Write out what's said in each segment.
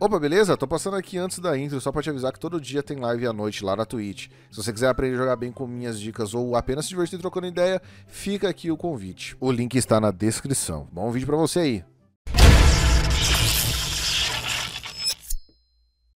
Opa, beleza? Tô passando aqui antes da intro só pra te avisar que todo dia tem live à noite lá na Twitch. Se você quiser aprender a jogar bem com minhas dicas ou apenas se divertir trocando ideia, fica aqui o convite. O link está na descrição. Bom vídeo para você aí.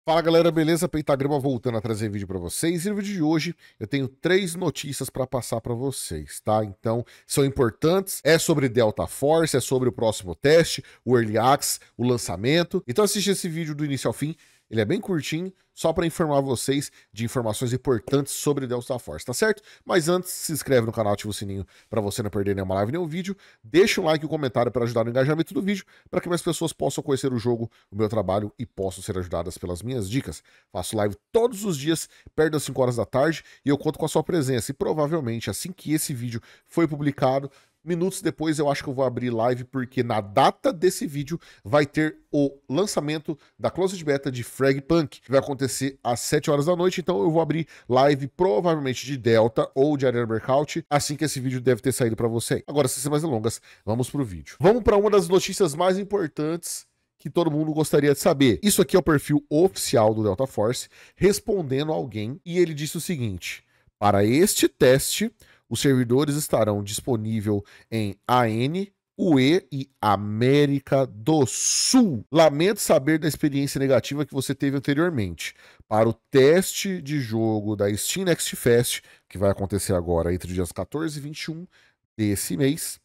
Fala galera, beleza? Pentagrama voltando a trazer vídeo para vocês. E no vídeo de hoje eu tenho três notícias para passar para vocês, tá? Então, são importantes. É sobre Delta Force, é sobre o próximo teste, o Early Access, o lançamento. Então assiste esse vídeo do início ao fim ele é bem curtinho, só para informar vocês de informações importantes sobre Deus da Força, tá certo? Mas antes, se inscreve no canal, ativa o sininho para você não perder nenhuma live, nenhum vídeo. Deixa um like e um comentário para ajudar no engajamento do vídeo, para que mais pessoas possam conhecer o jogo, o meu trabalho e possam ser ajudadas pelas minhas dicas. Faço live todos os dias, perto das 5 horas da tarde, e eu conto com a sua presença. E provavelmente, assim que esse vídeo foi publicado, Minutos depois eu acho que eu vou abrir live, porque na data desse vídeo vai ter o lançamento da Closed Beta de Frag Punk, que vai acontecer às 7 horas da noite. Então eu vou abrir live provavelmente de Delta ou de Arena Breakout, assim que esse vídeo deve ter saído para você. Agora, sem mais delongas, vamos pro vídeo. Vamos para uma das notícias mais importantes que todo mundo gostaria de saber. Isso aqui é o perfil oficial do Delta Force respondendo alguém e ele disse o seguinte: para este teste, os servidores estarão disponíveis em AN, UE e América do Sul. Lamento saber da experiência negativa que você teve anteriormente. Para o teste de jogo da Steam Next Fest, que vai acontecer agora entre os dias 14 e 21 desse mês,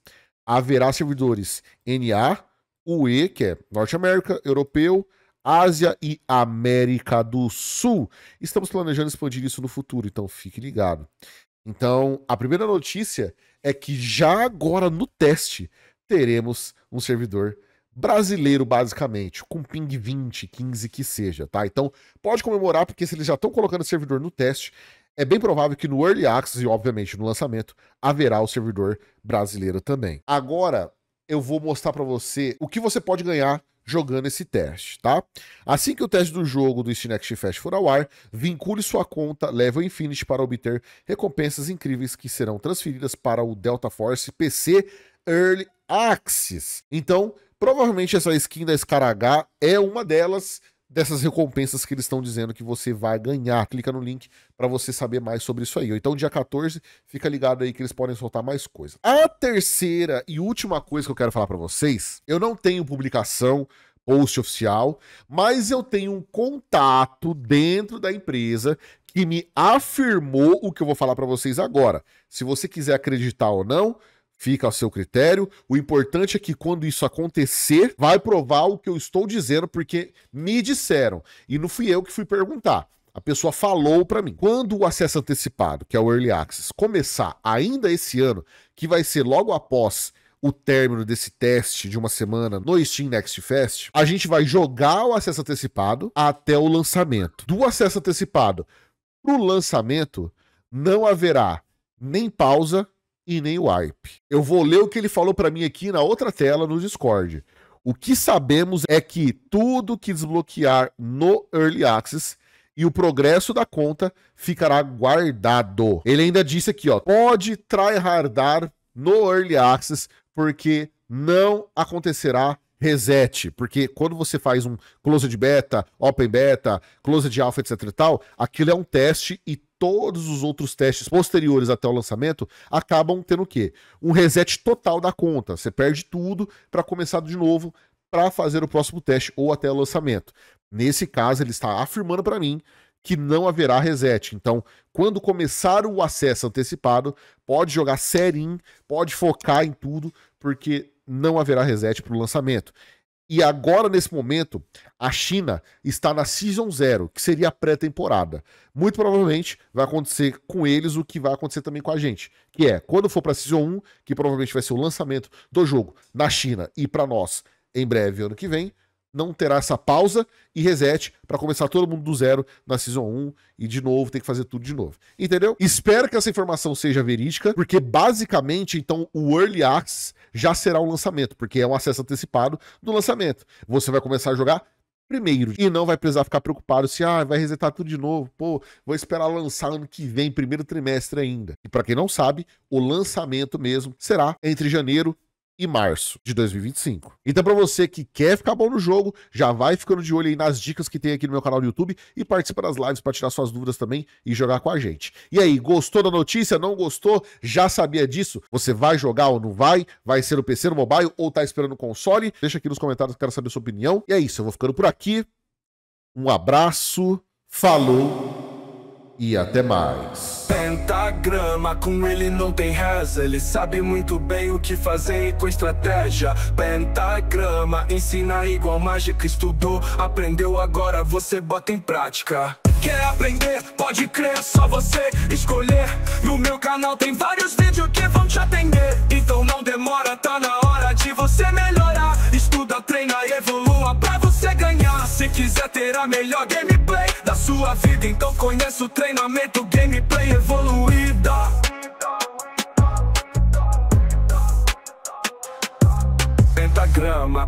haverá servidores NA, UE, que é Norte América, Europeu, Ásia e América do Sul. Estamos planejando expandir isso no futuro, então fique ligado. Então, a primeira notícia é que já agora no teste teremos um servidor brasileiro, basicamente, com ping 20, 15 que seja, tá? Então, pode comemorar, porque se eles já estão colocando o servidor no teste, é bem provável que no Early Access e, obviamente, no lançamento, haverá o servidor brasileiro também. Agora, eu vou mostrar para você o que você pode ganhar jogando esse teste, tá? Assim que o teste do jogo do Steam Action Fest for ao ar, vincule sua conta Level Infinity para obter recompensas incríveis que serão transferidas para o Delta Force PC Early Access. Então, provavelmente essa skin da H é uma delas dessas recompensas que eles estão dizendo que você vai ganhar. Clica no link para você saber mais sobre isso aí. Ou então, dia 14, fica ligado aí que eles podem soltar mais coisa. A terceira e última coisa que eu quero falar para vocês, eu não tenho publicação, post oficial, mas eu tenho um contato dentro da empresa que me afirmou o que eu vou falar para vocês agora. Se você quiser acreditar ou não, Fica ao seu critério. O importante é que quando isso acontecer, vai provar o que eu estou dizendo, porque me disseram. E não fui eu que fui perguntar. A pessoa falou para mim. Quando o acesso antecipado, que é o Early Access, começar ainda esse ano, que vai ser logo após o término desse teste de uma semana no Steam Next Fest, a gente vai jogar o acesso antecipado até o lançamento. Do acesso antecipado para o lançamento, não haverá nem pausa, e nem o ARP. Eu vou ler o que ele falou para mim aqui na outra tela no Discord. O que sabemos é que tudo que desbloquear no Early Access e o progresso da conta ficará guardado. Ele ainda disse aqui, ó, pode tryhardar no Early Access porque não acontecerá reset, porque quando você faz um close de beta, open beta, de alpha, etc e tal, aquilo é um teste e todos os outros testes posteriores até o lançamento acabam tendo o quê? Um reset total da conta. Você perde tudo para começar de novo para fazer o próximo teste ou até o lançamento. Nesse caso, ele está afirmando para mim que não haverá reset. Então, quando começar o acesso antecipado, pode jogar serinho, pode focar em tudo, porque não haverá reset para o lançamento. E agora, nesse momento, a China está na Season Zero, que seria a pré-temporada. Muito provavelmente vai acontecer com eles o que vai acontecer também com a gente, que é quando for para a Season 1, que provavelmente vai ser o lançamento do jogo na China e para nós em breve, ano que vem, não terá essa pausa e reset para começar todo mundo do zero na Season 1 e de novo tem que fazer tudo de novo. Entendeu? Espero que essa informação seja verídica, porque basicamente então o Early Access já será um lançamento, porque é um acesso antecipado do lançamento. Você vai começar a jogar primeiro e não vai precisar ficar preocupado se ah, vai resetar tudo de novo, pô, vou esperar lançar ano que vem, primeiro trimestre ainda. E para quem não sabe, o lançamento mesmo será entre janeiro e março de 2025. Então, para você que quer ficar bom no jogo, já vai ficando de olho aí nas dicas que tem aqui no meu canal do YouTube e participa das lives para tirar suas dúvidas também e jogar com a gente. E aí, gostou da notícia? Não gostou? Já sabia disso? Você vai jogar ou não vai? Vai ser no PC, no mobile ou tá esperando o console? Deixa aqui nos comentários, que quero saber a sua opinião. E é isso, eu vou ficando por aqui. Um abraço, falou e até mais. Pentagrama, com ele não tem reza, ele sabe muito bem o que fazer e com estratégia. Pentagrama, ensina igual mágica, estudou, aprendeu, agora você bota em prática. Quer aprender? Pode crer, só você escolher. No meu canal tem vários vídeos que vão te atender. Então não demora, tá na hora de você melhorar. Estuda, treina, e evolua pra você ganhar. Se quiser ter a melhor gameplay da sua vida Então conheço o treinamento, gameplay evoluída Pentagrama